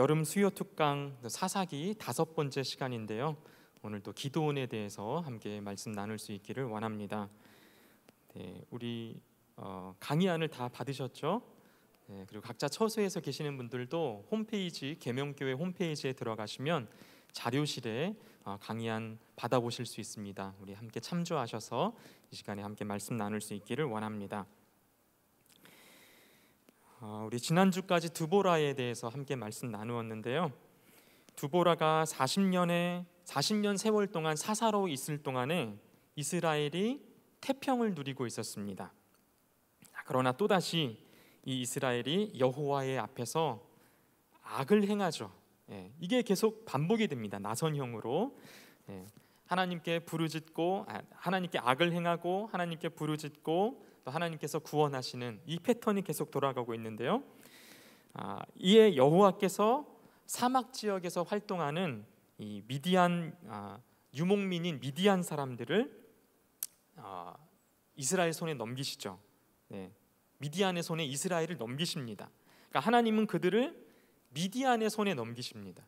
여름 수요 특강 사사기 다섯 번째 시간인데요. 오늘도 기도원에 대해서 함께 말씀 나눌 수 있기를 원합니다. 네, 우리 어, 강의안을 다 받으셨죠? 네, 그리고 각자 처소에서 계시는 분들도 홈페이지 개명교회 홈페이지에 들어가시면 자료실에 어, 강의안 받아보실 수 있습니다. 우리 함께 참조하셔서 이 시간에 함께 말씀 나눌 수 있기를 원합니다. 아, 우리 지난주까지 두보라에 대해서 함께 말씀 나누었는데요. 두보라가 40년에 40년 세월 동안 사사로 있을 동안에 이스라엘이 태평을 누리고 있었습니다. 아, 그러나 또다시 이 이스라엘이 여호와의 앞에서 악을 행하죠. 예, 이게 계속 반복이 됩니다. 나선형으로 예, 하나님께 부르짖고 아, 하나님께 악을 행하고 하나님께 부르짖고 또 하나님께서 구원하시는 이 패턴이 계속 돌아가고 있는데요. 아, 이에 여호와께서 사막 지역에서 활동하는 이 미디안 아, 유목민인 미디안 사람들을 아, 이스라엘 손에 넘기시죠. 네. 미디안의 손에 이스라엘을 넘기십니다. 그러니까 하나님은 그들을 미디안의 손에 넘기십니다.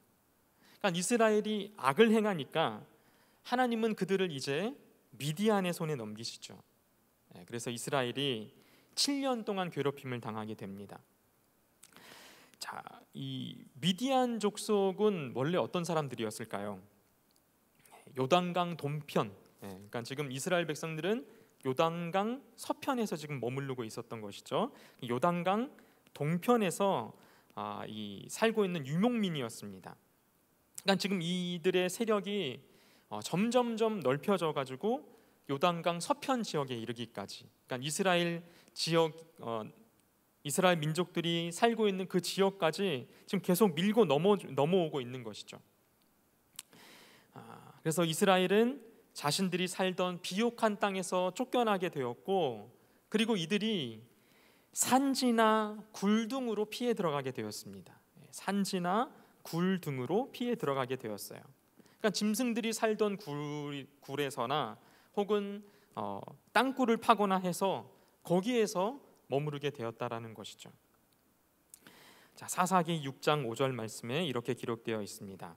그러니까 이스라엘이 악을 행하니까 하나님은 그들을 이제 미디안의 손에 넘기시죠. 예, 그래서 이스라엘이 7년 동안 괴롭힘을 당하게 됩니다. 자, 이 미디안 족속은 원래 어떤 사람들이었을까요? 요단강 동편. 예, 그러니까 지금 이스라엘 백성들은 요단강 서편에서 지금 머무르고 있었던 것이죠. 요단강 동편에서 아, 이 살고 있는 유목민이었습니다. 그러니까 지금 이들의 세력이 어, 점점점 넓혀져 가지고 요단강 서편 지역에 이르기까지 그러니까 이스라엘 지역 어, 이스라엘 민족들이 살고 있는 그 지역까지 지금 계속 밀고 넘어 넘어오고 있는 것이죠. 아, 그래서 이스라엘은 자신들이 살던 비옥한 땅에서 쫓겨나게 되었고 그리고 이들이 산지나 굴 등으로 피해 들어가게 되었습니다. 예, 산지나 굴 등으로 피해 들어가게 되었어요. 그러니까 짐승들이 살던 굴, 굴에서나 혹은 어, 땅굴을 파거나 해서 거기에서 머무르게 되었다라는 것이죠. 자, 사사기 6장 5절 말씀에 이렇게 기록되어 있습니다.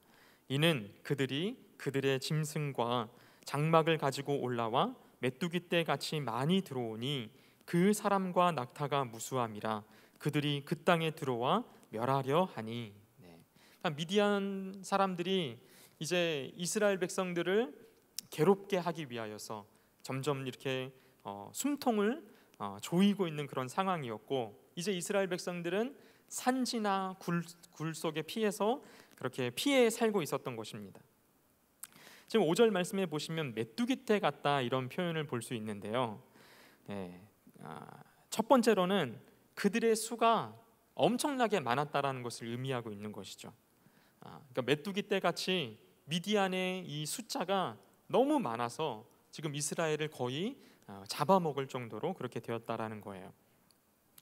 이는 그들이 그들의 짐승과 장막을 가지고 올라와 메뚜기 떼 같이 많이 들어오니 그 사람과 낙타가 무수함이라 그들이 그 땅에 들어와 멸하려 하니 네. 그러니까 미디안 사람들이 이제 이스라엘 백성들을 괴롭게 하기 위하여서 점점 이렇게 어, 숨통을 어, 조이고 있는 그런 상황이었고 이제 이스라엘 백성들은 산지나 굴, 굴 속에 피해서 그렇게 피해 살고 있었던 것입니다. 지금 5절 말씀해 보시면 메뚜기 떼 같다 이런 표현을 볼 수 있는데요. 예, 아, 첫 번째로는 그들의 수가 엄청나게 많았다라는 것을 의미하고 있는 것이죠. 아, 그러니까 메뚜기 떼 같이 미디안의 이 숫자가 너무 많아서 지금 이스라엘을 거의 어, 잡아먹을 정도로 그렇게 되었다라는 거예요.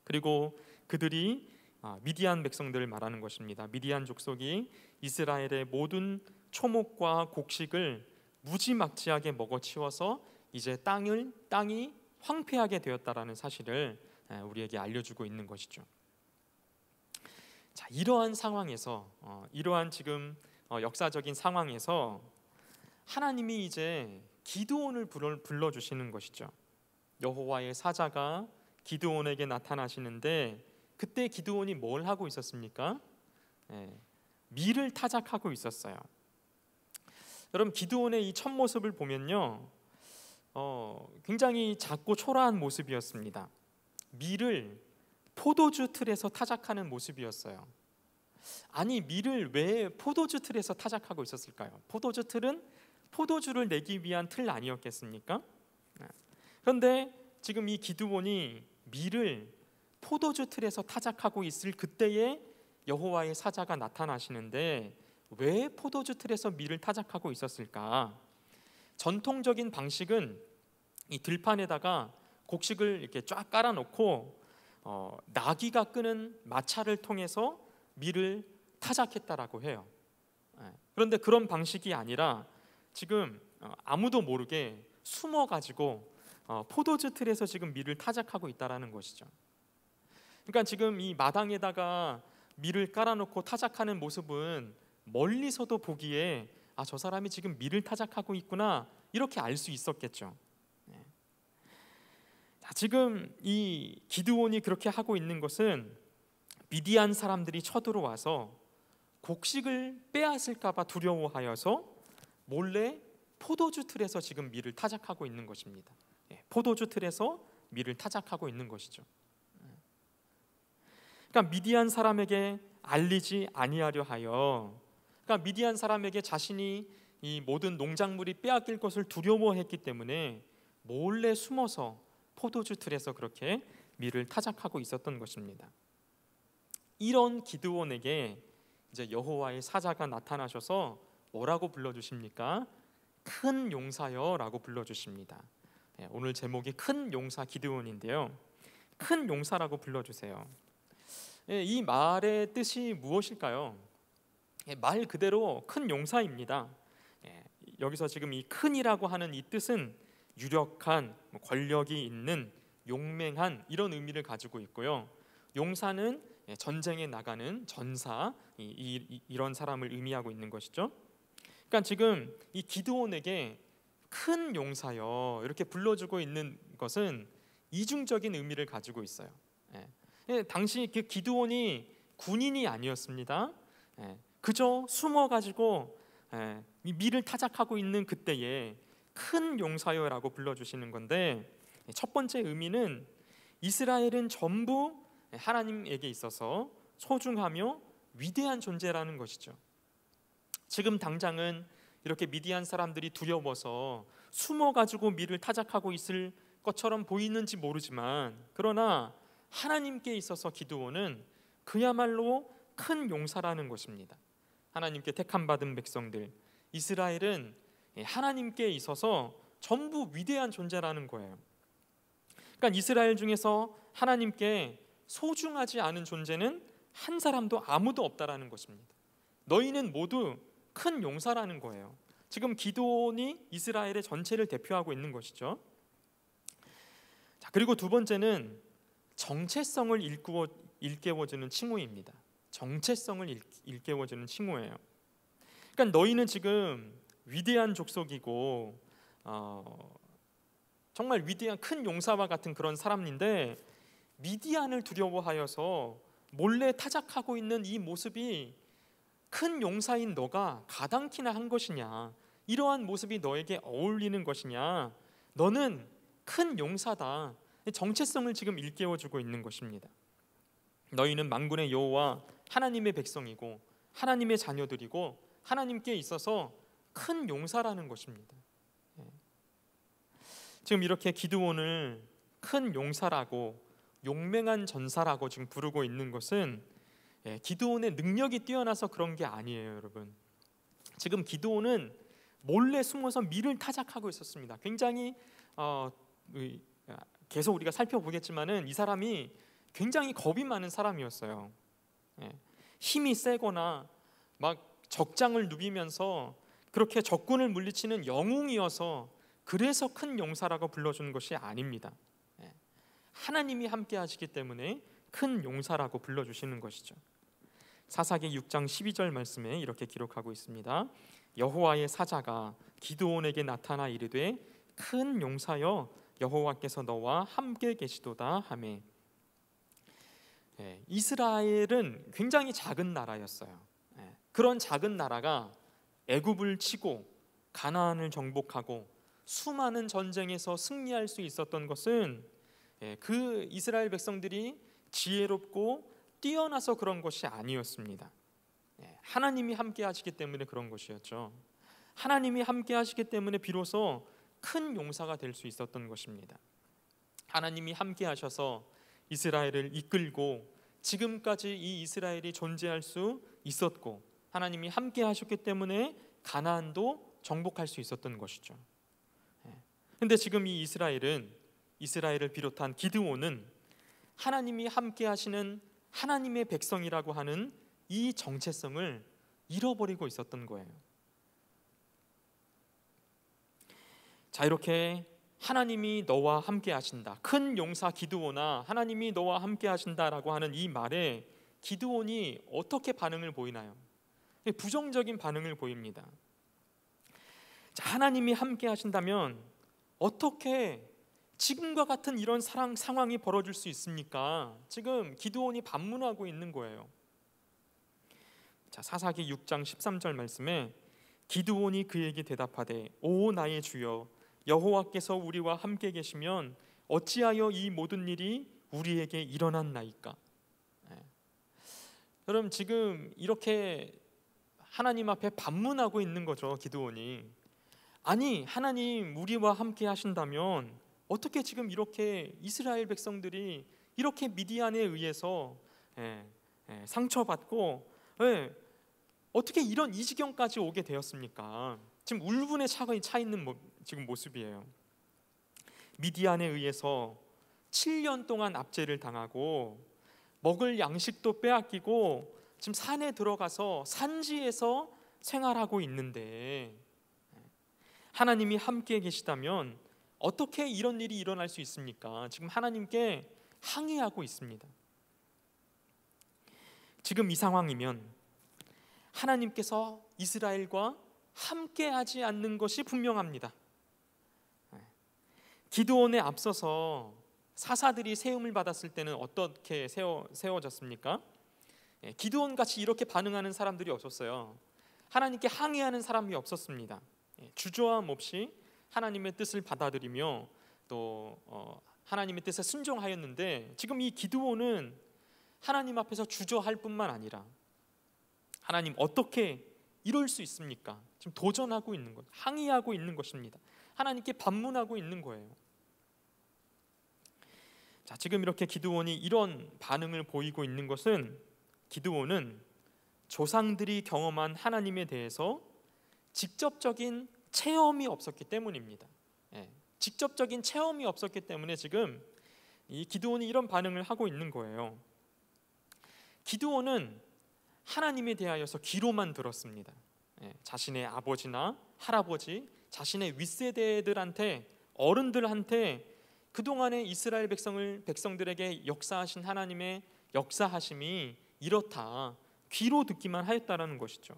그리고 그들이 어, 미디안 백성들을 말하는 것입니다. 미디안 족속이 이스라엘의 모든 초목과 곡식을 무지막지하게 먹어치워서 이제 땅을 땅이 황폐하게 되었다라는 사실을 우리에게 알려주고 있는 것이죠. 자, 이러한 상황에서 어, 이러한 지금 역사적인 상황에서 하나님이 이제 기도원을 불러 주시는 것이죠. 여호와의 사자가 기도원에게 나타나시는데 그때 기도원이 뭘 하고 있었습니까? 예, 미를 타작하고 있었어요. 여러분 기도원의 이 첫 모습을 보면요, 어, 굉장히 작고 초라한 모습이었습니다. 미를 포도주 틀에서 타작하는 모습이었어요. 아니 미를 왜 포도주 틀에서 타작하고 있었을까요? 포도주 틀은 포도주를 내기 위한 틀 아니었겠습니까? 네. 그런데 지금 이 기드온이 미를 포도주 틀에서 타작하고 있을 그때에 여호와의 사자가 나타나시는데 왜 포도주 틀에서 밀을 타작하고 있었을까? 전통적인 방식은 이 들판에다가 곡식을 이렇게 쫙 깔아놓고 어, 나귀가 끄는 마차를 통해서 밀을 타작했다라고 해요. 네. 그런데 그런 방식이 아니라 지금 어, 아무도 모르게 숨어 가지고 어, 포도주 틀에서 지금 밀을 타작하고 있다라는 것이죠. 그러니까 지금 이 마당에다가 밀을 깔아놓고 타작하는 모습은 멀리서도 보기에 아 저 사람이 지금 밀을 타작하고 있구나 이렇게 알 수 있었겠죠. 네. 지금 이 기드온이 그렇게 하고 있는 것은 미디안 사람들이 쳐들어와서 곡식을 빼앗을까봐 두려워하여서 몰래 포도주 틀에서 지금 밀을 타작하고 있는 것입니다. 예, 포도주 틀에서 밀을 타작하고 있는 것이죠. 예. 그러니까 미디안 사람에게 알리지 아니하려 하여 그러니까 미디안 사람에게 자신이 이 모든 농작물이 빼앗길 것을 두려워했기 때문에 몰래 숨어서 포도주 틀에서 그렇게 밀을 타작하고 있었던 것입니다. 이런 기드온에게 이제 여호와의 사자가 나타나셔서 뭐라고 불러주십니까? 큰 용사여라고 불러주십니다. 네, 오늘 제목이 큰 용사 기드온인데요. 큰 용사라고 불러주세요. 네, 이 말의 뜻이 무엇일까요? 네, 말 그대로 큰 용사입니다. 예, 여기서 지금 이 큰이라고 하는 이 뜻은 유력한 뭐 권력이 있는 용맹한 이런 의미를 가지고 있고요. 용사는 전쟁에 나가는 전사 이, 이, 이런 사람을 의미하고 있는 것이죠. 그러니까 지금 이 기드온에게 큰 용사여 이렇게 불러주고 있는 것은 이중적인 의미를 가지고 있어요. 예. 예 당시 그 기드온이 군인이 아니었습니다. 예. 그저 숨어 가지고 예. 미를 타작하고 있는 그때에 큰 용사여라고 불러주시는 건데 예, 첫 번째 의미는 이스라엘은 전부 하나님에게 있어서 소중하며 위대한 존재라는 것이죠. 지금 당장은 이렇게 미디안 사람들이 두려워서 숨어 가지고 미를 타작하고 있을 것처럼 보이는지 모르지만 그러나 하나님께 있어서 기도원은 그야말로 큰 용사라는 것입니다. 하나님께 택함 받은 백성들 이스라엘은 하나님께 있어서 전부 위대한 존재라는 거예요. 그러니까 이스라엘 중에서 하나님께 소중하지 않은 존재는 한 사람도 아무도 없다라는 것입니다. 너희는 모두 큰 용사라는 거예요. 지금 기도원이 이스라엘의 전체를 대표하고 있는 것이죠. 자, 그리고 두 번째는 정체성을 일구어, 일깨워주는 칭호입니다. 정체성을 일, 일깨워주는 칭호예요. 그러니까 너희는 지금 위대한 족속이고 어, 정말 위대한 큰 용사와 같은 그런 사람인데 미디안을 두려워하여서 몰래 타작하고 있는 이 모습이 큰 용사인 너가 가당키나 한 것이냐? 이러한 모습이 너에게 어울리는 것이냐? 너는 큰 용사다. 정체성을 지금 일깨워 주고 있는 것입니다. 너희는 만군의 여호와 하나님의 백성이고 하나님의 자녀들이고 하나님께 있어서 큰 용사라는 것입니다. 예. 지금 이렇게 기드온을 큰 용사라고 용맹한 전사라고 지금 부르고 있는 것은 예, 기도원의 능력이 뛰어나서 그런 게 아니에요, 여러분. 지금 기도원은 몰래 숨어서 밀을 타작하고 있었습니다. 굉장히 어, 아, 계속 우리가 살펴보겠지만은 이 사람이 굉장히 겁이 많은 사람이었어요. 예, 힘이 세거나 막 적장을 누비면서 그렇게 적군을 물리치는 영웅이어서 그래서 큰 용사라고 불러주는 것이 아닙니다. 예, 하나님이 함께 하시기 때문에 큰 용사라고 불러주시는 것이죠. 사사기 6장 12절 말씀에 이렇게 기록하고 있습니다. 여호와의 사자가 기드온에게 나타나 이르되 큰 용사여 여호와께서 너와 함께 계시도다 하매 예, 이스라엘은 굉장히 작은 나라였어요. 예, 그런 작은 나라가 애굽을 치고 가나안을 정복하고 수많은 전쟁에서 승리할 수 있었던 것은 예, 그 이스라엘 백성들이 지혜롭고 뛰어나서 그런 것이 아니었습니다. 예, 하나님이 함께 하시기 때문에 그런 것이었죠. 하나님이 함께 하시기 때문에 비로소 큰 용사가 될 수 있었던 것입니다. 하나님이 함께 하셔서 이스라엘을 이끌고 지금까지 이 이스라엘이 존재할 수 있었고 하나님이 함께 하셨기 때문에 가나안도 정복할 수 있었던 것이죠. 예, 근데 지금 이 이스라엘은 이스라엘을 비롯한 기드온은 하나님이 함께 하시는 하나님의 백성이라고 하는 이 정체성을 잃어버리고 있었던 거예요. 자, 이렇게 하나님이 너와 함께 하신다. 큰 용사 기드온아, 하나님이 너와 함께 하신다라고 하는 이 말에 기드온이 어떻게 반응을 보이나요? 부정적인 반응을 보입니다. 자, 하나님이 함께 하신다면 어떻게 지금과 같은 이런 사랑, 상황이 벌어질 수 있습니까? 지금 기드온이 반문하고 있는 거예요. 자, 사사기 6장 13절 말씀에 기드온이 그에게 대답하되 오 나의 주여 여호와께서 우리와 함께 계시면 어찌하여 이 모든 일이 우리에게 일어난 나이까? 네. 예. 여러분 지금 이렇게 하나님 앞에 반문하고 있는 거죠 기드온이. 아니 하나님 우리와 함께 하신다면 어떻게 지금 이렇게 이스라엘 백성들이 이렇게 미디안에 의해서 예, 예, 상처받고 예, 어떻게 이런 이 지경까지 오게 되었습니까? 지금 울분에 차가 차 있는 모, 지금 모습이에요. 미디안에 의해서 7년 동안 압제를 당하고 먹을 양식도 빼앗기고 지금 산에 들어가서 산지에서 생활하고 있는데 예, 하나님이 함께 계시다면 어떻게 이런 일이 일어날 수 있습니까? 지금 하나님께 항의하고 있습니다. 지금 이 상황이면 하나님께서 이스라엘과 함께하지 않는 것이 분명합니다. 기도원에 앞서서 사사들이 세움을 받았을 때는 어떻게 세워, 세워졌습니까? 예, 기도원 같이 이렇게 반응하는 사람들이 없었어요. 하나님께 항의하는 사람이 없었습니다. 예, 주저함 없이 하나님의 뜻을 받아들이며 또 어, 하나님의 뜻에 순종하였는데 지금 이 기드온은 하나님 앞에서 주저할 뿐만 아니라 하나님 어떻게 이럴 수 있습니까? 지금 도전하고 있는 것, 항의하고 있는 것입니다. 하나님께 반문하고 있는 거예요. 자, 지금 이렇게 기드온이 이런 반응을 보이고 있는 것은 기드온은 조상들이 경험한 하나님에 대해서 직접적인 체험이 없었기 때문입니다. 예, 직접적인 체험이 없었기 때문에 지금 이 기드온이 이런 반응을 하고 있는 거예요. 기드온은 하나님에 대하여서 귀로만 들었습니다. 예, 자신의 아버지나 할아버지, 자신의 윗세대들한테 어른들한테 그동안에 이스라엘 백성을 백성들에게 역사하신 하나님의 역사하심이 이렇다. 귀로 듣기만 하였다라는 것이죠.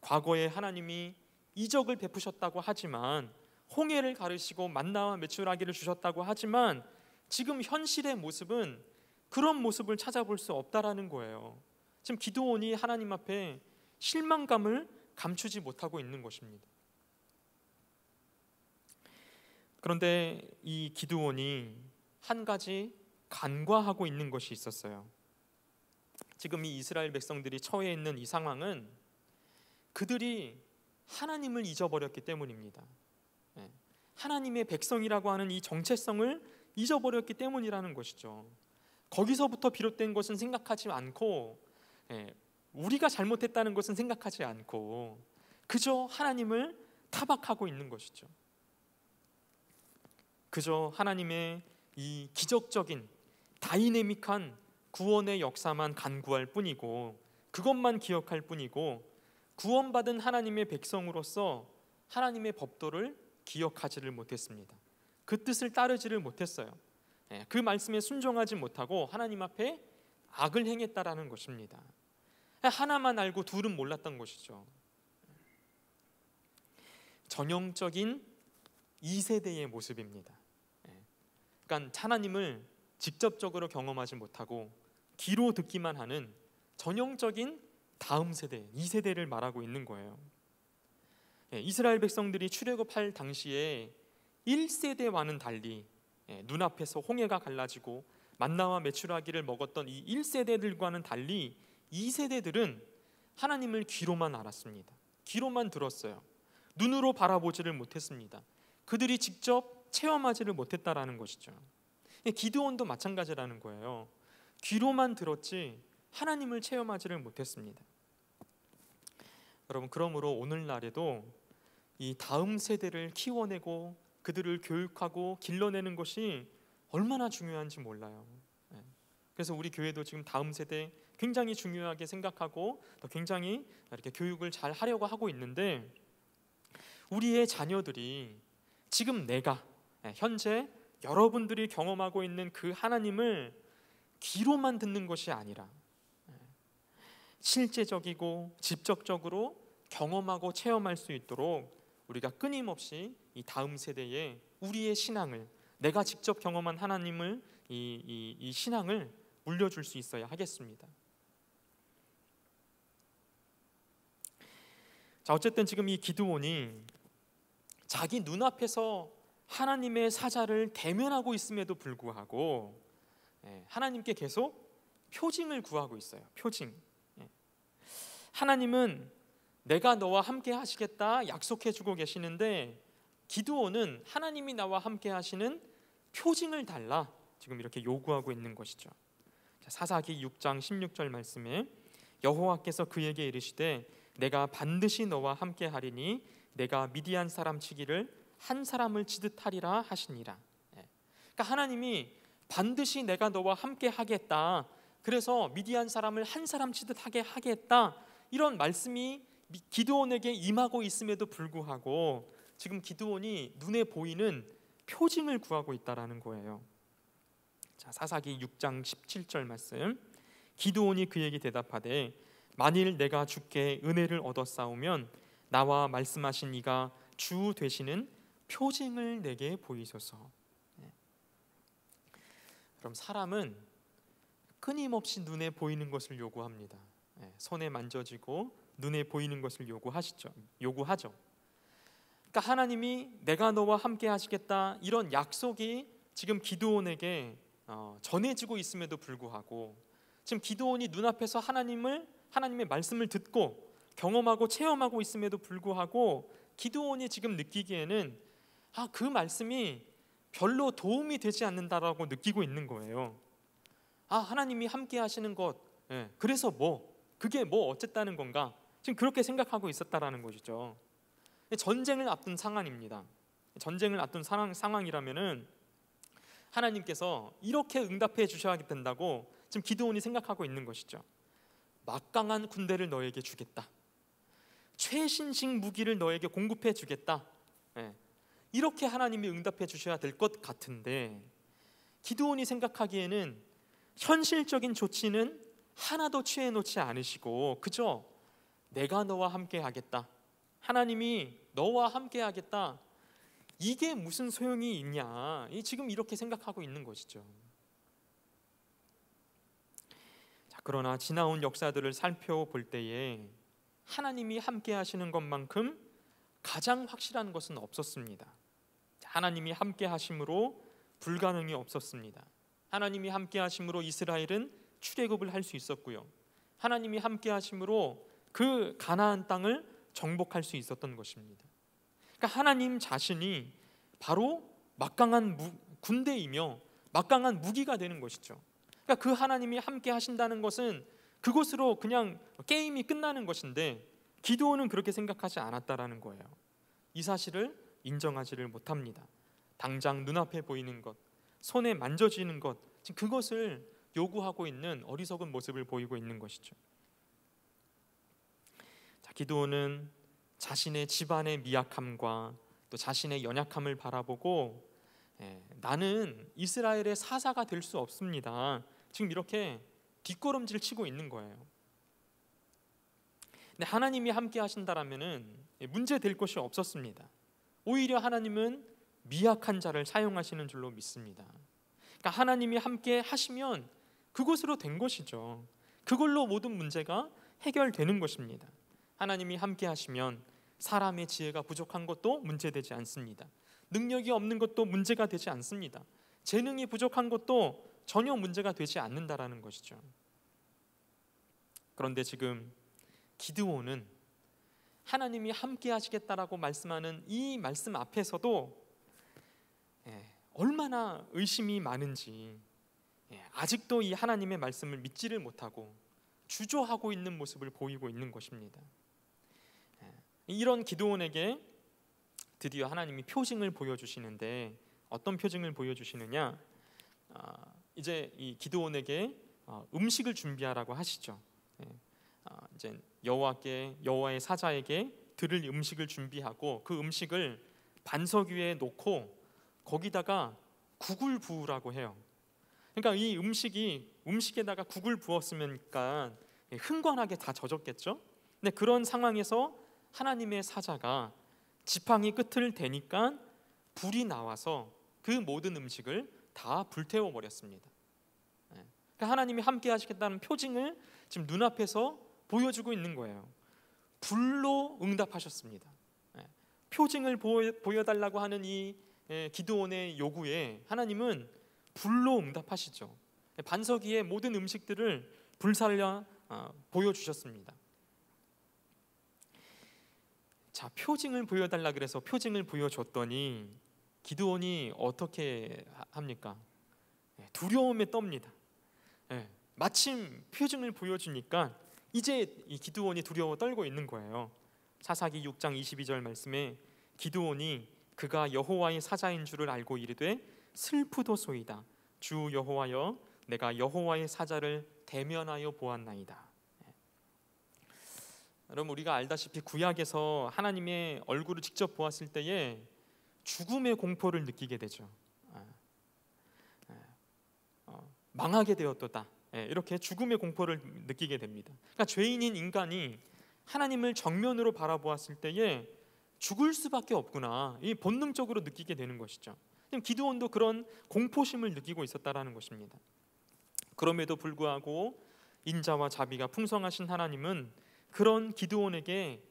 과거에 하나님이 이적을 베푸셨다고 하지만 홍해를 가르시고 만나와 메추라기를 주셨다고 하지만 지금 현실의 모습은 그런 모습을 찾아볼 수 없다라는 거예요. 지금 기도원이 하나님 앞에 실망감을 감추지 못하고 있는 것입니다. 그런데 이 기도원이 한 가지 간과하고 있는 것이 있었어요. 지금 이 이스라엘 백성들이 처해 있는 이 상황은 그들이 하나님을 잊어버렸기 때문입니다. 예. 하나님의 백성이라고 하는 이 정체성을 잊어버렸기 때문이라는 것이죠. 거기서부터 비롯된 것은 생각하지 않고 예. 우리가 잘못했다는 것은 생각하지 않고 그저 하나님을 타박하고 있는 것이죠. 그저 하나님의 이 기적적인 다이내믹한 구원의 역사만 간구할 뿐이고 그것만 기억할 뿐이고 구원받은 하나님의 백성으로서 하나님의 법도를 기억하지를 못했습니다. 그 뜻을 따르지를 못했어요. 예, 그 말씀에 순종하지 못하고 하나님 앞에 악을 행했다라는 것입니다. 예, 하나만 알고 둘은 몰랐던 것이죠. 전형적인 2세대의 모습입니다. 예, 그러니까 하나님을 직접적으로 경험하지 못하고 귀로 듣기만 하는 전형적인 다음 세대, 이 세대를 말하고 있는 거예요. 예, 이스라엘 백성들이 출애굽할 당시에 1세대와는 달리 예, 눈앞에서 홍해가 갈라지고 만나와 메추라기를 먹었던 이 1세대들과는 달리 2세대들은 하나님을 귀로만 알았습니다. 귀로만 들었어요. 눈으로 바라보지를 못했습니다. 그들이 직접 체험하지를 못했다라는 것이죠. 예, 기드온도 마찬가지라는 거예요. 귀로만 들었지 하나님을 체험하지를 못했습니다. 여러분 그러므로 오늘날에도 이 다음 세대를 키워내고 그들을 교육하고 길러내는 것이 얼마나 중요한지 몰라요. 예. 그래서 우리 교회도 지금 다음 세대 굉장히 중요하게 생각하고 또 굉장히 이렇게 교육을 잘 하려고 하고 있는데 우리의 자녀들이 지금 내가 예, 현재 여러분들이 경험하고 있는 그 하나님을 귀로만 듣는 것이 아니라 실제적이고 직접적으로 경험하고 체험할 수 있도록 우리가 끊임없이 이 다음 세대에 우리의 신앙을 내가 직접 경험한 하나님을 이, 이, 이 신앙을 물려줄 수 있어야 하겠습니다. 자 어쨌든 지금 이 기드온이 자기 눈앞에서 하나님의 사자를 대면하고 있음에도 불구하고 예, 하나님께 계속 표징을 구하고 있어요. 표징. 하나님은 내가 너와 함께 하시겠다 약속해 주고 계시는데 기도원은 하나님이 나와 함께 하시는 표징을 달라 지금 이렇게 요구하고 있는 것이죠. 사사기 6장 16절 말씀에 여호와께서 그에게 이르시되 내가 반드시 너와 함께 하리니 내가 미디안 사람 치기를 한 사람을 치듯하리라 하시니라. 예. 그러니까 하나님이 반드시 내가 너와 함께 하겠다. 그래서 미디안 사람을 한 사람 치듯하게 하겠다. 이런 말씀이 기드온에게 임하고 있음에도 불구하고 지금 기드온이 눈에 보이는 표징을 구하고 있다라는 거예요. 자, 사사기 6장 17절 말씀. 기드온이 그에게 대답하되 만일 내가 주께 은혜를 얻었사오면 나와 말씀하신 이가 주 되시는 표징을 내게 보이소서. 네. 그럼 사람은 끊임없이 눈에 보이는 것을 요구합니다. 예, 손에 만져지고 눈에 보이는 것을 요구하시죠. 요구하죠. 그러니까 하나님이 내가 너와 함께 하시겠다 이런 약속이 지금 기도원에게 어, 전해지고 있음에도 불구하고 지금 기도원이 눈앞에서 하나님을 하나님의 말씀을 듣고 경험하고 체험하고 있음에도 불구하고 기도원이 지금 느끼기에는 아그 말씀이 별로 도움이 되지 않는다라고 느끼고 있는 거예요. 아 하나님이 함께 하시는 것 예, 그래서 뭐 그게 뭐 어쨌다는 건가? 지금 그렇게 생각하고 있었다라는 것이죠. 전쟁을 앞둔 상황입니다. 전쟁을 앞둔 상황, 상황이라면은 하나님께서 이렇게 응답해 주셔야 된다고 지금 기도원이 생각하고 있는 것이죠. 막강한 군대를 너에게 주겠다. 최신식 무기를 너에게 공급해 주겠다. 네. 이렇게 하나님이 응답해 주셔야 될 것 같은데 기도원이 생각하기에는 현실적인 조치는 하나도 취해 놓지 않으시고 그저 내가 너와 함께 하겠다. 하나님이 너와 함께 하겠다. 이게 무슨 소용이 있냐? 지금 이렇게 생각하고 있는 것이죠. 자, 그러나 지나온 역사들을 살펴볼 때에 하나님이 함께 하시는 것만큼 가장 확실한 것은 없었습니다. 하나님이 함께 하심으로 불가능이 없었습니다. 하나님이 함께 하심으로 이스라엘은 출애굽을 할 수 있었고요. 하나님이 함께 하심으로 그 가나안 땅을 정복할 수 있었던 것입니다. 그러니까 하나님 자신이 바로 막강한 무, 군대이며 막강한 무기가 되는 것이죠. 그러니까 그 하나님이 함께 하신다는 것은 그것으로 그냥 게임이 끝나는 것인데 기도는 그렇게 생각하지 않았다라는 거예요. 이 사실을 인정하지를 못합니다. 당장 눈앞에 보이는 것, 손에 만져지는 것, 지금 그것을 요구하고 있는 어리석은 모습을 보이고 있는 것이죠. 자, 기도는 자신의 집안의 미약함과 또 자신의 연약함을 바라보고 예, 나는 이스라엘의 사사가 될 수 없습니다. 지금 이렇게 뒷걸음질 치고 있는 거예요. 근데 하나님이 함께 하신다라면은 예, 문제 될 것이 없었습니다. 오히려 하나님은 미약한 자를 사용하시는 줄로 믿습니다. 그러니까 하나님이 함께 하시면 그곳으로 된 것이죠. 그걸로 모든 문제가 해결되는 것입니다. 하나님이 함께 하시면 사람의 지혜가 부족한 것도 문제되지 않습니다. 능력이 없는 것도 문제가 되지 않습니다. 재능이 부족한 것도 전혀 문제가 되지 않는다라는 것이죠. 그런데 지금 기드온은 하나님이 함께 하시겠다라고 말씀하는 이 말씀 앞에서도 예, 얼마나 의심이 많은지 예, 아직도 이 하나님의 말씀을 믿지를 못하고 주저하고 있는 모습을 보이고 있는 것입니다. 예, 이런 기도원에게 드디어 하나님이 표징을 보여주시는데 어떤 표징을 보여주시느냐? 아, 이제 이 기도원에게 어, 음식을 준비하라고 하시죠. 예, 아, 이제 여호와께 여호와의 사자에게 들을 음식을 준비하고 그 음식을 반석 위에 놓고 거기다가 국을 부으라고 해요. 그러니까 이 음식이 음식에다가 국을 부었으면까 흥건하게 다 젖었겠죠. 근데 그런 상황에서 하나님의 사자가 지팡이 끝을 대니까 불이 나와서 그 모든 음식을 다 불태워 버렸습니다. 예. 그러니까 하나님이 함께 하시겠다는 표징을 지금 눈앞에서 보여주고 있는 거예요. 불로 응답하셨습니다. 예. 표징을 보여, 달라고 하는 이 예, 기도원의 요구에 하나님은 불로 응답하시죠. 반석 이의 모든 음식들을 불살려 어, 보여주셨습니다. 자 표징을 보여달라 그래서 표징을 보여줬더니 기드온이 어떻게 합니까? 예, 두려움에 떱니다. 예, 마침 표징을 보여주니까 이제 이 기드온이 두려워 떨고 있는 거예요. 사사기 6장 22절 말씀에 기드온이 그가 여호와의 사자인 줄을 알고 이르되 슬프도소이다. 주 여호와여 내가 여호와의 사자를 대면하여 보았나이다. 예. 여러분 우리가 알다시피 구약에서 하나님의 얼굴을 직접 보았을 때에 죽음의 공포를 느끼게 되죠. 예. 예. 어, 망하게 되었도다. 이렇게 죽음의 공포를 느끼게 됩니다. 그러니까 죄인인 인간이 하나님을 정면으로 바라보았을 때에 죽을 수밖에 없구나. 이 본능적으로 느끼게 되는 것이죠. 기드온도 그런 공포심을 느끼고 있었다라는 것입니다. 그럼에도 불구하고 인자와 자비가 풍성하신 하나님은 그런 기드온에게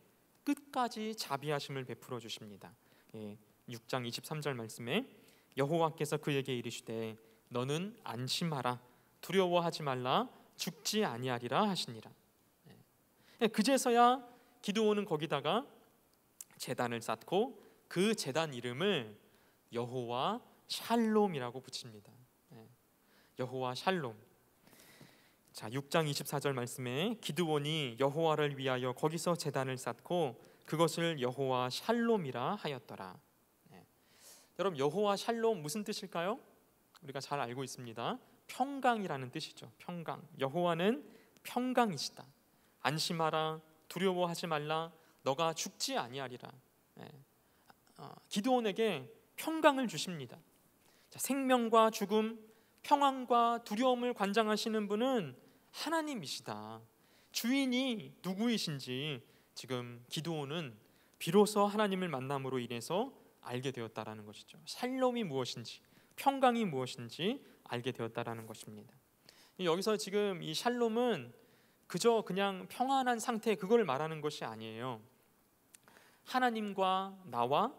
끝까지 자비하심을 베풀어 주십니다. 예, 6장 23절 말씀에 여호와께서 그에게 이르시되 너는 안심하라 두려워하지 말라 죽지 아니하리라 하시니라. 예, 그제서야 기드온은 거기다가 제단을 쌓고 그 제단 이름을 여호와 샬롬이라고 붙입니다. 네. 여호와 샬롬. 자, 6장 24절 말씀에 기드온이 여호와를 위하여 거기서 제단을 쌓고 그것을 여호와 샬롬이라 하였더라. 네. 여러분 여호와 샬롬 무슨 뜻일까요? 우리가 잘 알고 있습니다. 평강이라는 뜻이죠. 평강. 여호와는 평강이시다. 안심하라. 두려워하지 말라. 너가 죽지 아니하리라. 네. 어, 기드온에게 평강을 주십니다. 자, 생명과 죽음, 평안과 두려움을 관장하시는 분은 하나님이시다. 주인이 누구이신지 지금 기도원은 비로소 하나님을 만남으로 인해서 알게 되었다라는 것이죠. 샬롬이 무엇인지, 평강이 무엇인지 알게 되었다라는 것입니다. 여기서 지금 이 샬롬은 그저 그냥 평안한 상태 그걸 말하는 것이 아니에요. 하나님과 나와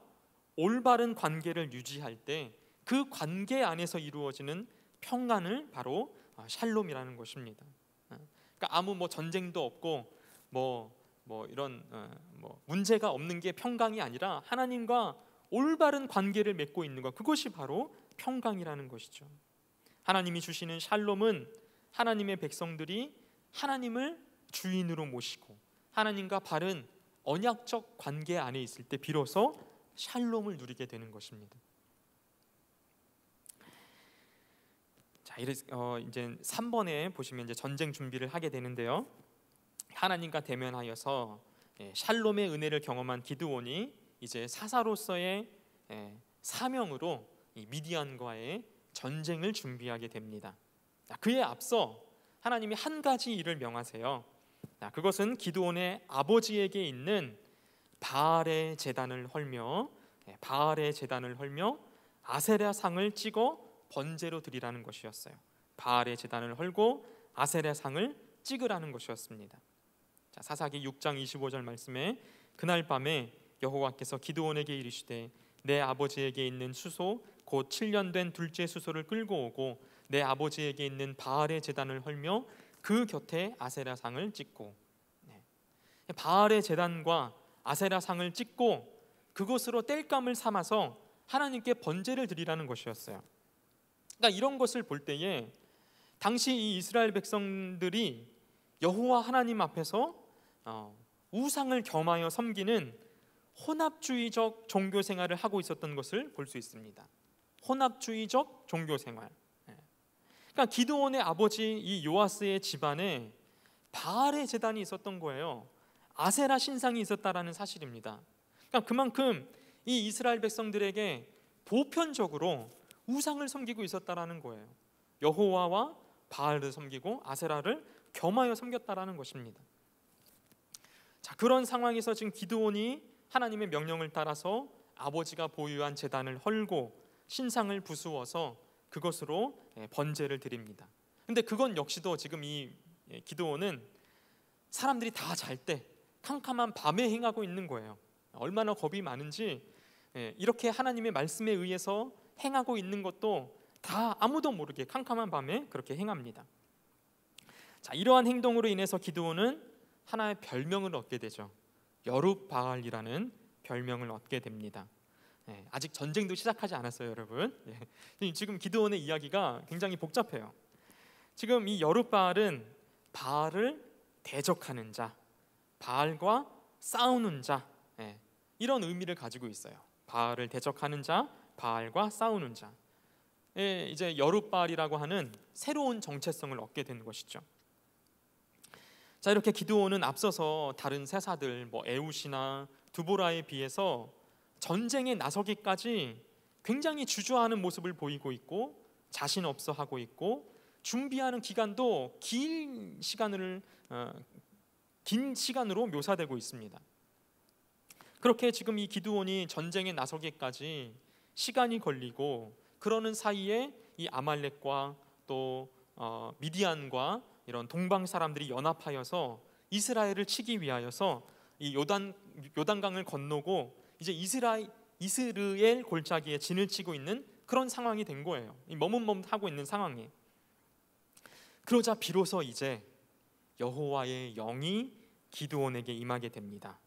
올바른 관계를 유지할 때 그 관계 안에서 이루어지는 평안을 바로 아, 샬롬이라는 것입니다. 아, 그러니까 아무 뭐 전쟁도 없고 뭐뭐 뭐 이런 어, 뭐 문제가 없는 게 평강이 아니라 하나님과 올바른 관계를 맺고 있는 것 그것이 바로 평강이라는 것이죠. 하나님이 주시는 샬롬은 하나님의 백성들이 하나님을 주인으로 모시고 하나님과 바른 언약적 관계 안에 있을 때 비로소 샬롬을 누리게 되는 것입니다. 자, 이 어, 이제 3번에 보시면 이제 전쟁 준비를 하게 되는데요. 하나님과 대면하여서 예, 샬롬의 은혜를 경험한 기드온이 이제 사사로서의 예, 사명으로 미디안과의 전쟁을 준비하게 됩니다. 그에 앞서 하나님이 한 가지 일을 명하세요. 그것은 기드온의 아버지에게 있는 바알의 제단을 헐며 예, 바알의 제단을 헐며 아세라 상을 찍어 번제로 드리라는 것이었어요. 바알의 제단을 헐고 아세라 상을 찍으라는 것이었습니다. 자, 사사기 6장 25절 말씀에 그날 밤에 여호와께서 기드온에게 이르시되 내 아버지에게 있는 수소 곧 7년 된 둘째 수소를 끌고 오고 내 아버지에게 있는 바알의 제단을 헐며 그 곁에 아세라 상을 찍고 네. 바알의 제단과 아세라 상을 찍고 그것으로 땔감을 삼아서 하나님께 번제를 드리라는 것이었어요. 그러니까 이런 것을 볼 때에 당시 이 이스라엘 백성들이 여호와 하나님 앞에서 어, 우상을 겸하여 섬기는 혼합주의적 종교 생활을 하고 있었던 것을 볼 수 있습니다. 혼합주의적 종교 생활. 예. 그러니까 기드온의 아버지 이 요아스의 집안에 바알의 재단이 있었던 거예요. 아세라 신상이 있었다라는 사실입니다. 그러니까 그만큼 이 이스라엘 백성들에게 보편적으로 우상을 섬기고 있었다라는 거예요. 여호와와 바알을 섬기고 아세라를 겸하여 섬겼다라는 것입니다. 자, 그런 상황에서 지금 기드온이 하나님의 명령을 따라서 아버지가 보유한 재단을 헐고 신상을 부수어서 그것으로 예, 번제를 드립니다. 근데 그건 역시도 지금 이 예, 기도원은 사람들이 다잘때 캄캄한 밤에 행하고 있는 거예요. 얼마나 겁이 많은지 예, 이렇게 하나님의 말씀에 의해서 행하고 있는 것도 다 아무도 모르게 캄캄한 밤에 그렇게 행합니다. 자, 이러한 행동으로 인해서 기드온은 하나의 별명을 얻게 되죠. 여룻바알이라는 별명을 얻게 됩니다. 예, 아직 전쟁도 시작하지 않았어요, 여러분. 예, 지금 기드온의 이야기가 굉장히 복잡해요. 지금 이 여룻바알은 바알을 대적하는 자, 바알과 싸우는 자 예, 이런 의미를 가지고 있어요. 바알을 대적하는 자, 바알과 싸우는 자. 예, 이제 여룻바알이라고 하는 새로운 정체성을 얻게 되는 것이죠. 자 이렇게 기드온은 앞서서 다른 세사들 뭐 에우시나 두보라에 비해서 전쟁에 나서기까지 굉장히 주저하는 모습을 보이고 있고 자신 없어 하고 있고 준비하는 기간도 긴 시간을 어, 긴 시간으로 묘사되고 있습니다. 그렇게 지금 이 기드온이 전쟁에 나서기까지 시간이 걸리고 그러는 사이에 이 아말렉과 또 어, 미디안과 이런 동방 사람들이 연합하여서 이스라엘을 치기 위하여서 이 요단 요단강을 건너고 이제 이스라엘 이스르엘 골짜기에 진을 치고 있는 그런 상황이 된 거예요. 머뭇머뭇하고 있는 상황에. 그러자 비로소 이제 여호와의 영이 기드온에게 임하게 됩니다.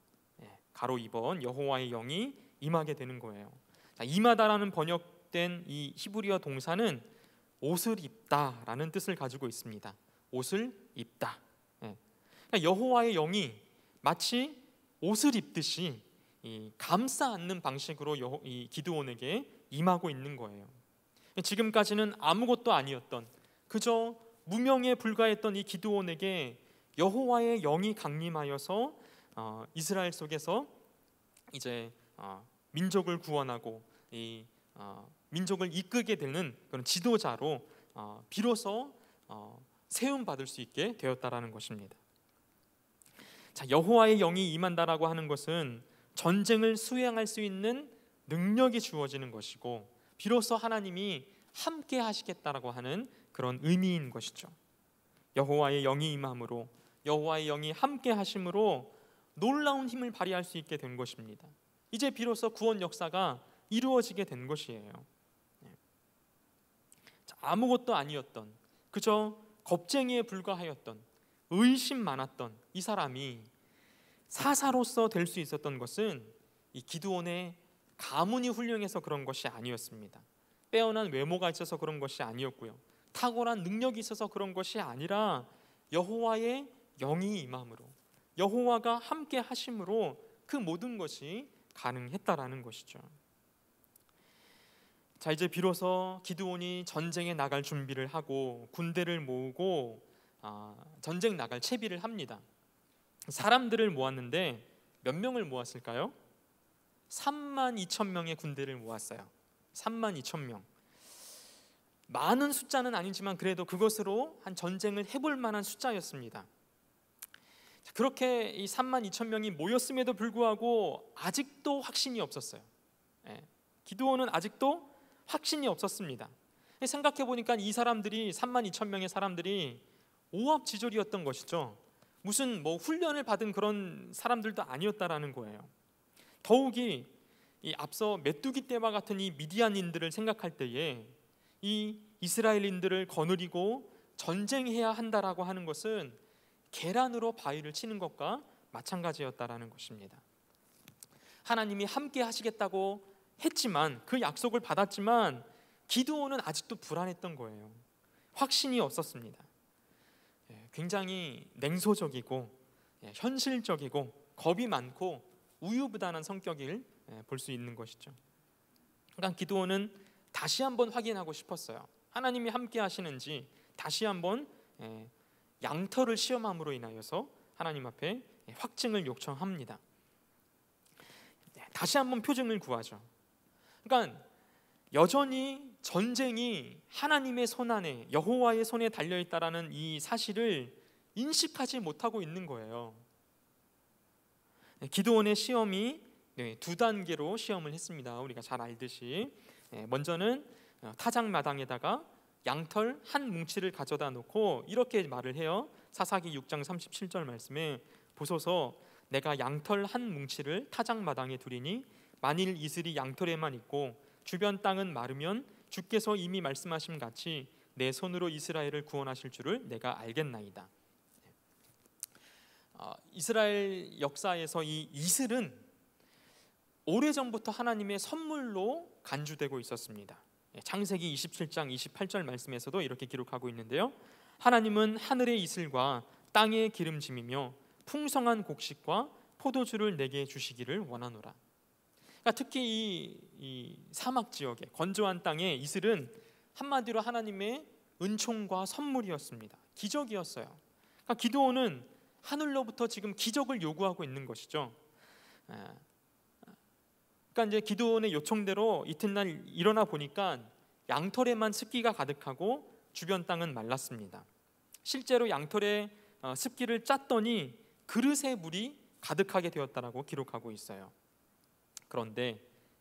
예, 가로 2번 여호와의 영이 임하게 되는 거예요. 자, 임하다라는 번역된 이 히브리어 동사는 옷을 입다라는 뜻을 가지고 있습니다. 옷을 입다. 예. 그러니까 여호와의 영이 마치 옷을 입듯이 감싸 안는 방식으로 여호, 기드온에게 임하고 있는 거예요. 지금까지는 아무것도 아니었던 그저 무명에 불과했던 이 기드온에게 여호와의 영이 강림하여서 어, 이스라엘 속에서 이제 어, 민족을 구원하고 이 어, 민족을 이끌게 되는 그런 지도자로 어, 비로소 어, 세움 받을 수 있게 되었다라는 것입니다. 자 여호와의 영이 임한다라고 하는 것은 전쟁을 수행할 수 있는 능력이 주어지는 것이고 비로소 하나님이 함께 하시겠다라고 하는 그런 의미인 것이죠. 여호와의 영이 임함으로 여호와의 영이 함께 하심으로 놀라운 힘을 발휘할 수 있게 된 것입니다. 이제 비로소 구원 역사가 이루어지게 된 것이에요. 네. 아무것도 아니었던 그저 겁쟁이에 불과하였던 의심 많았던 이 사람이 사사로서 될 수 있었던 것은 이 기드온의 가문이 훌륭해서 그런 것이 아니었습니다. 빼어난 외모가 있어서 그런 것이 아니었고요. 탁월한 능력이 있어서 그런 것이 아니라 여호와의 영이 임함으로 여호와가 함께 하심으로 그 모든 것이 가능했다라는 것이죠. 자 이제 비로소 기드온이 전쟁에 나갈 준비를 하고 군대를 모으고 아, 전쟁 나갈 채비를 합니다. 사람들을 모았는데 몇 명을 모았을까요? 3만 2천 명의 군대를 모았어요. 3만 2천 명. 많은 숫자는 아니지만 그래도 그것으로 한 전쟁을 해볼 만한 숫자였습니다. 그렇게 이 3만 2천 명이 모였음에도 불구하고 아직도 확신이 없었어요. 예. 기드온은 아직도 확신이 없었습니다. 생각해 보니까 이 사람들이 3만 2천 명의 사람들이 오합지졸이었던 것이죠. 무슨 뭐 훈련을 받은 그런 사람들도 아니었다라는 거예요. 더욱이 이 앞서 메뚜기 때와 같은 이 미디안인들을 생각할 때에 이 이스라엘인들을 거느리고 전쟁해야 한다라고 하는 것은 계란으로 바위를 치는 것과 마찬가지였다라는 것입니다. 하나님이 함께 하시겠다고 했지만 그 약속을 받았지만 기드온은 아직도 불안했던 거예요. 확신이 없었습니다. 예, 굉장히 냉소적이고 예, 현실적이고 겁이 많고 우유부단한 성격을 예, 볼수 있는 것이죠. 그러니까 기도는 다시 한번 확인하고 싶었어요. 하나님이 함께 하시는지 다시 한번 예, 양털을 시험함으로 인하여서 하나님 앞에 예, 확증을 요청합니다. 예, 다시 한번 표징을 구하죠. 그러니까 여전히 전쟁이 하나님의 손 안에 여호와의 손에 달려 있다라는 이 사실을 인식하지 못하고 있는 거예요. 기도원의 시험이 네, 두 단계로 시험을 했습니다. 우리가 잘 알듯이 예, 먼저는 어, 타작 마당에다가 양털 한 뭉치를 가져다 놓고 이렇게 말을 해요. 사사기 6장 37절 말씀에 보소서 내가 양털 한 뭉치를 타작 마당에 두리니 만일 이슬이 양털에만 있고 주변 땅은 마르면 주께서 이미 말씀하심 같이 내 손으로 이스라엘을 구원하실 줄을 내가 알겠나이다. 어, 이스라엘 역사에서 이 이슬은 오래전부터 하나님의 선물로 간주되고 있었습니다. 예, 창세기 27장 28절 말씀에서도 이렇게 기록하고 있는데요. 하나님은 하늘의 이슬과 땅의 기름짐이며 풍성한 곡식과 포도주를 내게 주시기를 원하노라. 그러니까 특히 이, 이 사막 지역의 건조한 땅의 이슬은 한마디로 하나님의 은총과 선물이었습니다. 기적이었어요. 그러니까 기도원은 하늘로부터 지금 기적을 요구하고 있는 것이죠. 예, 그러니까 이제 기도원의 요청대로 이튿날 일어나 보니까 양털에만 습기가 가득하고 주변 땅은 말랐습니다. 실제로 양털에 어, 습기를 짰더니 그릇에 물이 가득하게 되었다라고 기록하고 있어요. 그런데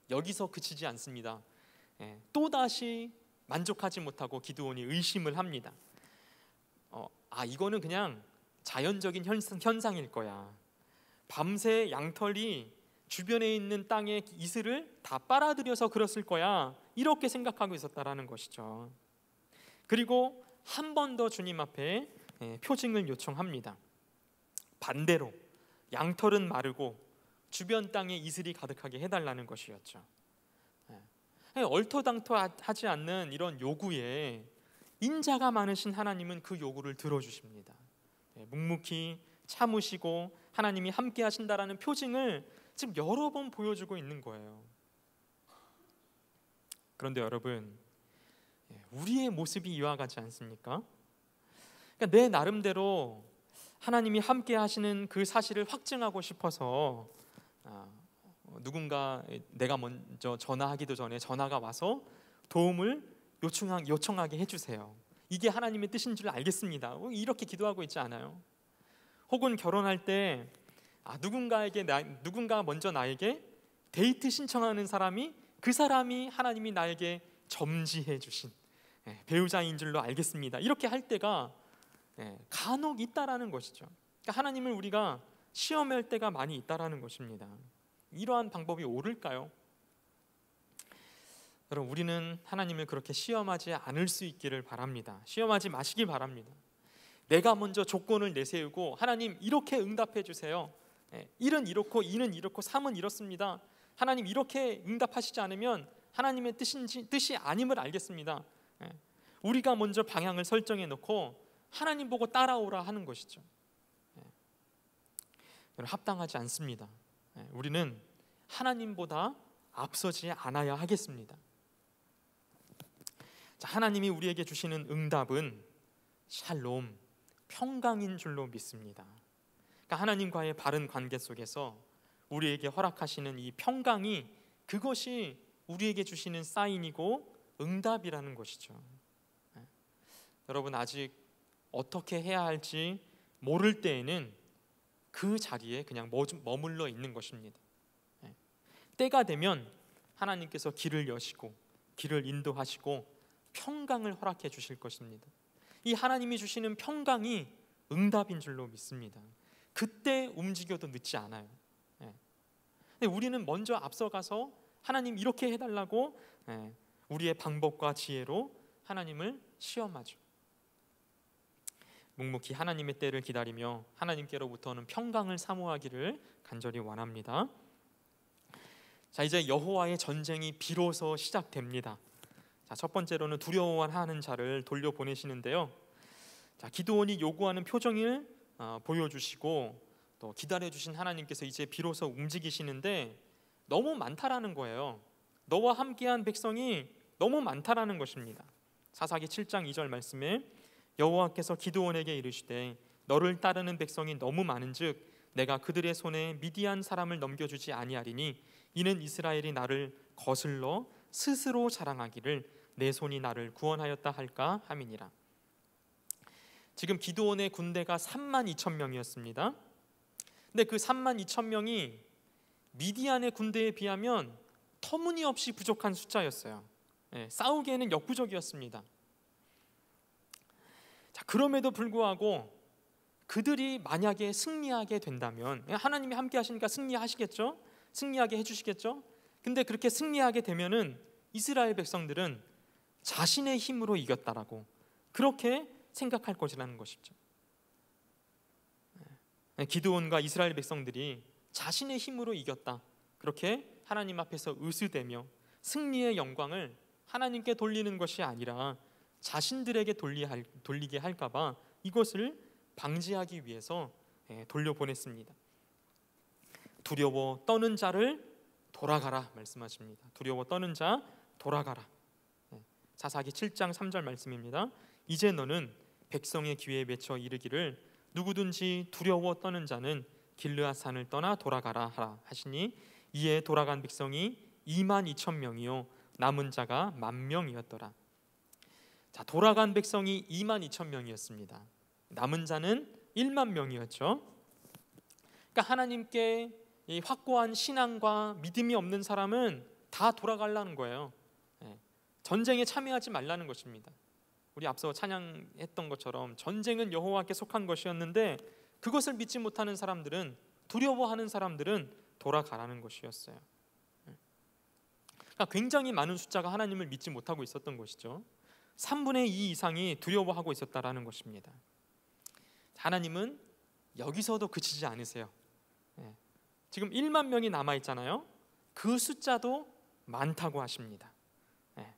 여기서 그치지 않습니다. 예, 또 다시 만족하지 못하고 기도원이 의심을 합니다. 어, 아 이거는 그냥 자연적인 현상, 현상일 거야. 밤새 양털이 주변에 있는 땅의 이슬을 다 빨아들여서 그렸을 거야. 이렇게 생각하고 있었다라는 것이죠. 그리고 한 번 더 주님 앞에 예, 표징을 요청합니다. 반대로 양털은 마르고 주변 땅에 이슬이 가득하게 해달라는 것이었죠. 예. 예, 얼터당토 하지 않는 이런 요구에 인자가 많으신 하나님은 그 요구를 들어주십니다. 묵묵히 참으시고 하나님이 함께 하신다라는 표징을 지금 여러 번 보여주고 있는 거예요. 그런데 여러분, 예, 우리의 모습이 이와 같지 않습니까? 그러니까 내 나름대로 하나님이 함께 하시는 그 사실을 확증하고 싶어서 아, 누군가 내가 먼저 전화하기도 전에 전화가 와서 도움을 요청하, 요청하게 해주세요. 이게 하나님의 뜻인 줄 알겠습니다. 뭐 이렇게 기도하고 있지 않아요? 혹은 결혼할 때 아, 누군가에게 나, 누군가 먼저 나에게 데이트 신청하는 사람이 그 사람이 하나님이 나에게 점지해 주신 예, 배우자인 줄로 알겠습니다. 이렇게 할 때가 예, 간혹 있다라는 것이죠. 그러니까 하나님을 우리가 시험할 때가 많이 있다라는 것입니다. 이러한 방법이 옳을까요? 여러분 우리는 하나님을 그렇게 시험하지 않을 수 있기를 바랍니다. 시험하지 마시기 바랍니다. 내가 먼저 조건을 내세우고 하나님 이렇게 응답해 주세요. 1은 예, 이렇고 2는 이렇고 3은 이렇습니다. 하나님 이렇게 응답하시지 않으면 하나님의 뜻인지 뜻이 아님을 알겠습니다. 예, 우리가 먼저 방향을 설정해 놓고 하나님 보고 따라오라 하는 것이죠. 예, 합당하지 않습니다. 예, 우리는 하나님보다 앞서지 않아야 하겠습니다. 자, 하나님이 우리에게 주시는 응답은 샬롬, 평강인 줄로 믿습니다. 그러니까 하나님과의 바른 관계 속에서 우리에게 허락하시는 이 평강이 그것이 우리에게 주시는 사인이고 응답이라는 것이죠. 네. 여러분 아직 어떻게 해야 할지 모를 때에는 그 자리에 그냥 머물러 있는 것입니다. 네. 때가 되면 하나님께서 길을 여시고 길을 인도하시고 평강을 허락해 주실 것입니다. 이 하나님이 주시는 평강이 응답인 줄로 믿습니다. 그때 움직여도 늦지 않아요. 예. 근데 우리는 먼저 앞서가서 하나님 이렇게 해달라고 예. 우리의 방법과 지혜로 하나님을 시험하죠. 묵묵히 하나님의 때를 기다리며 하나님께로부터는 평강을 사모하기를 간절히 원합니다. 자 이제 여호와의 전쟁이 비로소 시작됩니다. 자첫 번째로는 두려워하는 자를 돌려 보내시는데요. 자 기도원이 요구하는 표정을 어, 보여주시고 또 기다려주신 하나님께서 이제 비로소 움직이시는데 너무 많다라는 거예요. 너와 함께한 백성이 너무 많다라는 것입니다. 사사기 7장 2절 말씀에 여호와께서 기드온에게 이르시되 너를 따르는 백성이 너무 많은즉 내가 그들의 손에 미디안 사람을 넘겨주지 아니하리니 이는 이스라엘이 나를 거슬러 스스로 자랑하기를 내 손이 나를 구원하였다 할까 함이니라. 지금 기도원의 군대가 3만 2천 명이었습니다. 근데 그 3만 2천 명이 미디안의 군대에 비하면 터무니없이 부족한 숫자였어요. 네, 싸우기에는 역부족이었습니다. 자, 그럼에도 불구하고 그들이 만약에 승리하게 된다면 예, 하나님이 함께 하시니까 승리하시겠죠? 승리하게 해주시겠죠? 근데 그렇게 승리하게 되면은 이스라엘 백성들은 자신의 힘으로 이겼다라고 그렇게 생각할 것이라는 것이죠. 네. 기드온과 이스라엘 백성들이 자신의 힘으로 이겼다. 그렇게 하나님 앞에서 으스대며 승리의 영광을 하나님께 돌리는 것이 아니라 자신들에게 돌리, 게 할까봐 이것을 방지하기 위해서 예, 돌려보냈습니다. 두려워 떠는 자를 돌아가라 말씀하십니다. 두려워 떠는 자 돌아가라. 네. 사사기 7장 3절 말씀입니다. 이제 너는 백성의 기회에 맺혀 이르기를 누구든지 두려워 떠는 자는 길르앗산을 떠나 돌아가라 하라 하시니 이에 돌아간 백성이 2만 2천 명이요 남은 자가 만 명이었더라. 자 돌아간 백성이 2만 2천 명이었습니다. 남은 자는 1만 명이었죠. 그러니까 하나님께 확고한 신앙과 믿음이 없는 사람은 다 돌아가려는 거예요. 예, 전쟁에 참여하지 말라는 것입니다. 우리 앞서 찬양했던 것처럼 전쟁은 여호와께 속한 것이었는데 그것을 믿지 못하는 사람들은 두려워하는 사람들은 돌아가라는 것이었어요. 그러니까 굉장히 많은 숫자가 하나님을 믿지 못하고 있었던 것이죠. 3분의 2 이상이 두려워하고 있었다라는 것입니다. 하나님은 여기서도 그치지 않으세요. 예. 지금 1만 명이 남아 있잖아요. 그 숫자도 많다고 하십니다. 예.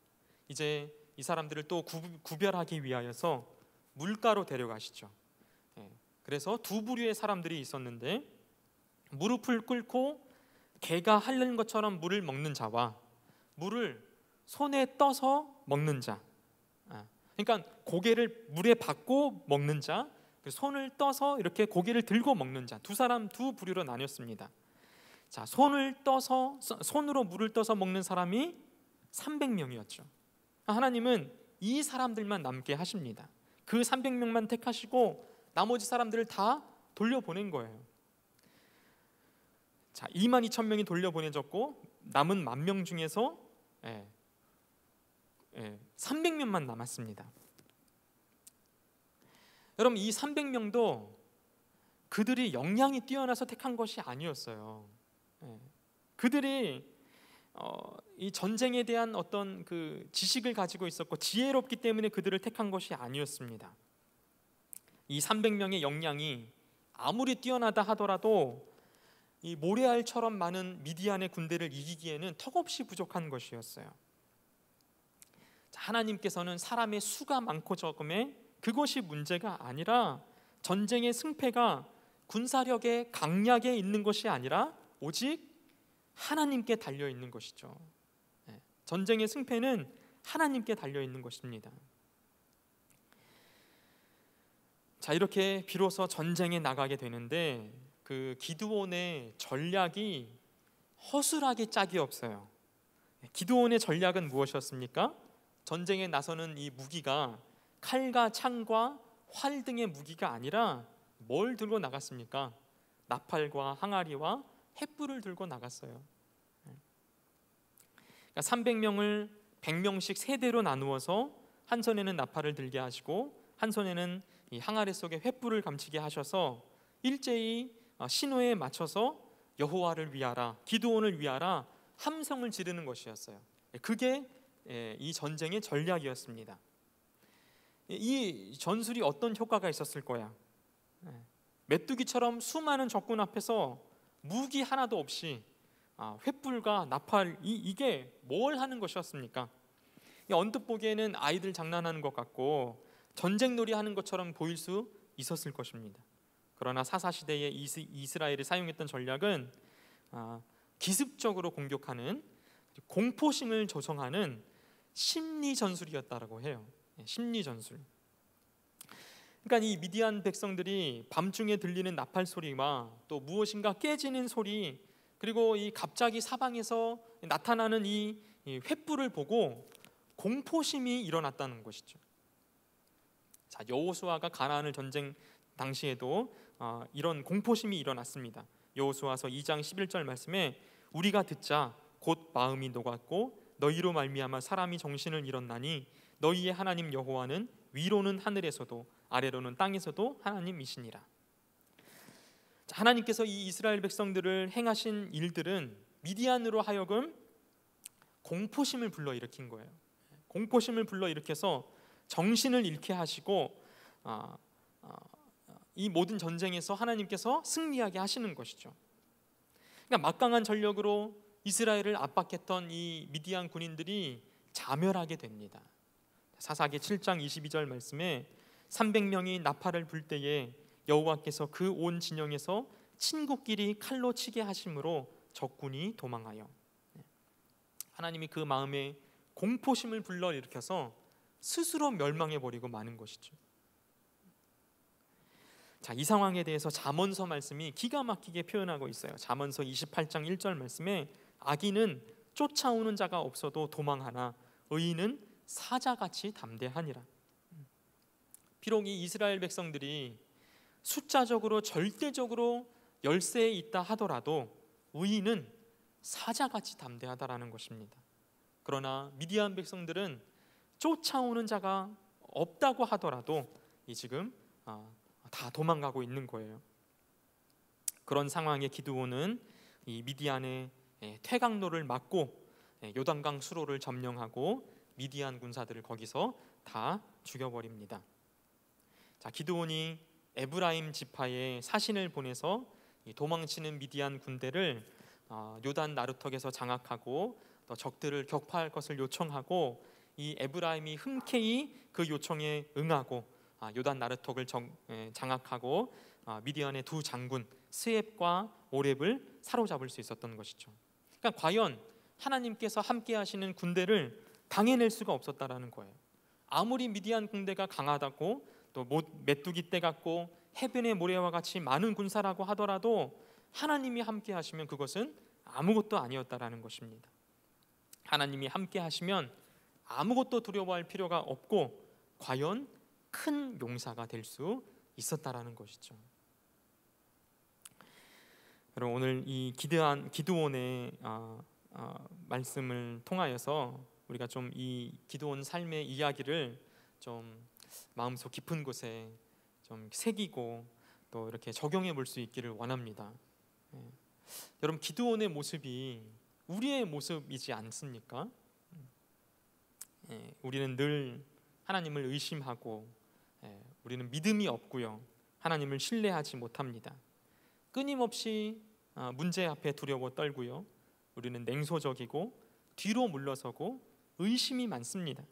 이제 이 사람들을 또 구, 별하기 위하여서 물가로 데려가시죠. 예, 그래서 두 부류의 사람들이 있었는데 무릎을 꿇고 개가 핥는 것처럼 물을 먹는 자와 물을 손에 떠서 먹는 자. 예, 그러니까 고개를 물에 받고 먹는 자, 그 손을 떠서 이렇게 고개를 들고 먹는 자. 두 사람 두 부류로 나뉘었습니다. 자, 손을 떠서 손으로 물을 떠서 먹는 사람이 300명이었죠. 아, 하나님은 이 사람들만 남게 하십니다. 그 300명만 택하시고 나머지 사람들을 다 돌려보낸 거예요. 자, 2만 2천 명이 돌려보내졌고 남은 만 명 중에서 예, 예, 300명만 남았습니다. 여러분 이 300명도 그들이 역량이 뛰어나서 택한 것이 아니었어요. 예, 그들이 어, 이 전쟁에 대한 어떤 그 지식을 가지고 있었고 지혜롭기 때문에 그들을 택한 것이 아니었습니다. 이 300명의 역량이 아무리 뛰어나다 하더라도 이 모래알처럼 많은 미디안의 군대를 이기기에는 턱없이 부족한 것이었어요. 하나님께서는 사람의 수가 많고 적음에 그것이 문제가 아니라 전쟁의 승패가 군사력의 강약에 있는 것이 아니라 오직 하나님께 달려 있는 것이죠. 예, 전쟁의 승패는 하나님께 달려 있는 것입니다. 자 이렇게 비로소 전쟁에 나가게 되는데 그 기드온의 전략이 허술하게 짝이 없어요. 예, 기드온의 전략은 무엇이었습니까? 전쟁에 나서는 이 무기가 칼과 창과 활 등의 무기가 아니라 뭘 들고 나갔습니까? 나팔과 항아리와 횃불을 들고 나갔어요. 300명을 그러니까 100명씩 세대로 나누어서 한 손에는 나팔을 들게 하시고 한 손에는 이 항아리 속에 횃불을 감추게 하셔서 일제히 어, 신호에 맞춰서 여호와를 위하라 기도원을 위하라 함성을 지르는 것이었어요. 예, 그게 예, 이 전쟁의 전략이었습니다. 예, 이 전술이 어떤 효과가 있었을 거야? 메뚜기처럼 수많은 적군 앞에서 무기 하나도 없이 아, 횃불과 나팔 이, 게뭘 하는 것이었습니까? 언뜻 보기에는 아이들 장난하는 것 같고 전쟁놀이 하는 것처럼 보일 수 있었을 것입니다. 그러나 사사 시대에 이스라엘이 사용했던 전략은 아, 기습적으로 공격하는 공포심을 조성하는 심리 전술이었다라고 해요. 예, 심리 전술. 그러니까 이 미디안 백성들이 밤중에 들리는 나팔 소리와 또 무엇인가 깨지는 소리 그리고 이 갑자기 사방에서 나타나는 이 횃불을 보고 공포심이 일어났다는 것이죠. 자 여호수아가 가나안을 전쟁 당시에도 어, 이런 공포심이 일어났습니다. 여호수아서 2장 11절 말씀에 우리가 듣자 곧 마음이 녹았고 너희로 말미암아 사람이 정신을 잃었나니 너희의 하나님 여호와는 위로는 하늘에서도 아래로는 땅에서도 하나님이시니라. 하나님께서 이 이스라엘 백성들을 행하신 일들은 미디안으로 하여금 공포심을 불러일으킨 거예요. 공포심을 불러일으켜서 정신을 잃게 하시고 어, 어, 이 모든 전쟁에서 하나님께서 승리하게 하시는 것이죠. 그러니까 막강한 전력으로 이스라엘을 압박했던 이 미디안 군인들이 자멸하게 됩니다. 사사기 7장 22절 말씀에 300명이 나팔을 불 때에 여호와께서 그 온 진영에서 친구끼리 칼로 치게 하심으로 적군이 도망하여 네. 하나님이 그 마음에 공포심을 불러일으켜서 스스로 멸망해 버리고 마는 것이죠. 자, 이 상황에 대해서 잠언서 말씀이 기가 막히게 표현하고 있어요. 잠언서 28장 1절 말씀에 악인은 쫓아오는 자가 없어도 도망하나 의인은 사자같이 담대하니라. 비록 이 이스라엘 백성들이 숫자적으로 절대적으로 열세에 있다 하더라도 우인은 사자같이 담대하다라는 것입니다. 그러나 미디안 백성들은 쫓아오는 자가 없다고 하더라도 이 지금 아, 다 도망가고 있는 거예요. 그런 상황에 기드온은 이 미디안의 예, 퇴각로를 막고 예, 요단강 수로를 점령하고 미디안 군사들을 거기서 다 죽여버립니다. 자 기드온이 에브라임 지파에 사신을 보내서 도망치는 미디안 군대를 어, 요단 나루턱에서 장악하고 또 적들을 격파할 것을 요청하고 이 에브라임이 흔쾌히 그 요청에 응하고 아, 요단 나루턱을 장악하고 아, 미디안의 두 장군 스엡과 오렙을 사로잡을 수 있었던 것이죠. 그러니까 과연 하나님께서 함께 하시는 군대를 당해낼 수가 없었다라는 거예요. 아무리 미디안 군대가 강하다고 또 메뚜기 떼 같고 해변의 모래와 같이 많은 군사라고 하더라도 하나님이 함께 하시면 그것은 아무것도 아니었다라는 것입니다. 하나님이 함께 하시면 아무것도 두려워할 필요가 없고 과연 큰 용사가 될 수 있었다라는 것이죠. 여러분 오늘 이 기드한 기드온의 아, 아, 말씀을 통하여서 우리가 좀 이 기드온 삶의 이야기를 좀 마음속 깊은 곳에 좀 새기고 또 이렇게 적용해 볼 수 있기를 원합니다. 예. 여러분 기드온의 모습이 우리의 모습이지 않습니까? 예, 우리는 늘 하나님을 의심하고 예, 우리는 믿음이 없고요. 하나님을 신뢰하지 못합니다. 끊임없이 아, 문제 앞에 두려워 떨고요. 우리는 냉소적이고 뒤로 물러서고 의심이 많습니다.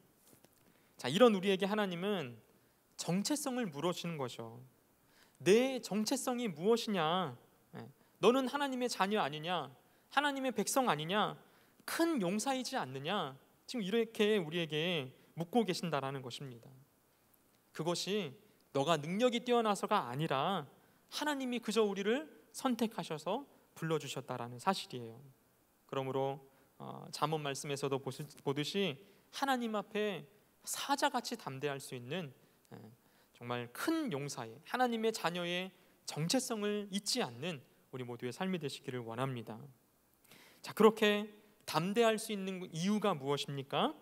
자, 이런 우리에게 하나님은 정체성을 물으시는 거죠. 내 정체성이 무엇이냐? 예, 너는 하나님의 자녀 아니냐? 하나님의 백성 아니냐? 큰 용사이지 않느냐? 지금 이렇게 우리에게 묻고 계신다라는 것입니다. 그것이 너가 능력이 뛰어나서가 아니라 하나님이 그저 우리를 선택하셔서 불러주셨다라는 사실이에요. 그러므로 어, 잠언 말씀에서도 보듯이 하나님 앞에 사자같이 담대할 수 있는 예, 정말 큰 용사의 하나님의 자녀의 정체성을 잊지 않는 우리 모두의 삶이 되시기를 원합니다. 자, 그렇게 담대할 수 있는 이유가 무엇입니까?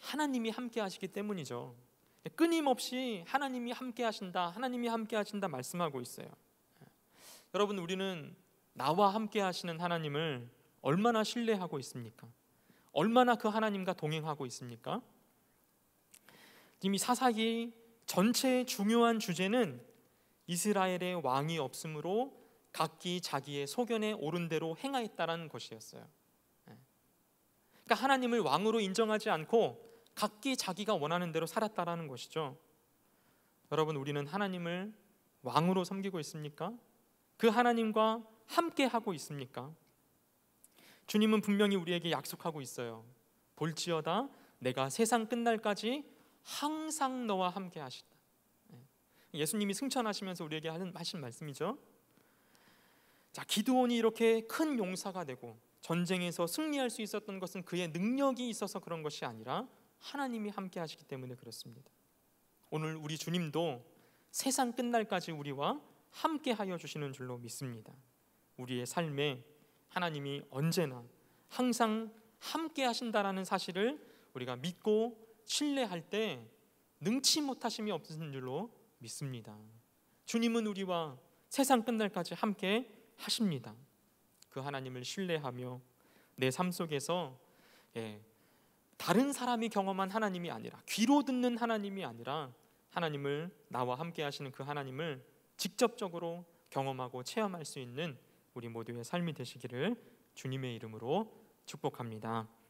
하나님이 함께 하시기 때문이죠. 끊임없이 하나님이 함께 하신다. 하나님이 함께 하신다 말씀하고 있어요. 예, 여러분 우리는 나와 함께 하시는 하나님을 얼마나 신뢰하고 있습니까? 얼마나 그 하나님과 동행하고 있습니까? 이미 사사기 전체의 중요한 주제는 이스라엘의 왕이 없으므로 각기 자기의 소견에 오른 대로 행하였다라는 것이었어요. 예. 그러니까 하나님을 왕으로 인정하지 않고 각기 자기가 원하는 대로 살았다라는 것이죠. 여러분 우리는 하나님을 왕으로 섬기고 있습니까? 그 하나님과 함께 하고 있습니까? 주님은 분명히 우리에게 약속하고 있어요. 볼지어다 내가 세상 끝날까지 항상 너와 함께 하시다. 예. 예수님이 승천하시면서 우리에게 하는 하신 말씀이죠. 자, 기드온이 이렇게 큰 용사가 되고 전쟁에서 승리할 수 있었던 것은 그의 능력이 있어서 그런 것이 아니라 하나님이 함께 하시기 때문에 그렇습니다. 오늘 우리 주님도 세상 끝날까지 우리와 함께 하여 주시는 줄로 믿습니다. 우리의 삶에 하나님이 언제나 항상 함께 하신다라는 사실을 우리가 믿고 신뢰할 때 능치 못하심이 없으신 줄로 믿습니다. 주님은 우리와 세상 끝날까지 함께 하십니다. 그 하나님을 신뢰하며 내 삶 속에서 예, 다른 사람이 경험한 하나님이 아니라 귀로 듣는 하나님이 아니라 하나님을 나와 함께 하시는 그 하나님을 직접적으로 경험하고 체험할 수 있는 우리 모두의 삶이 되시기를 주님의 이름으로 축복합니다.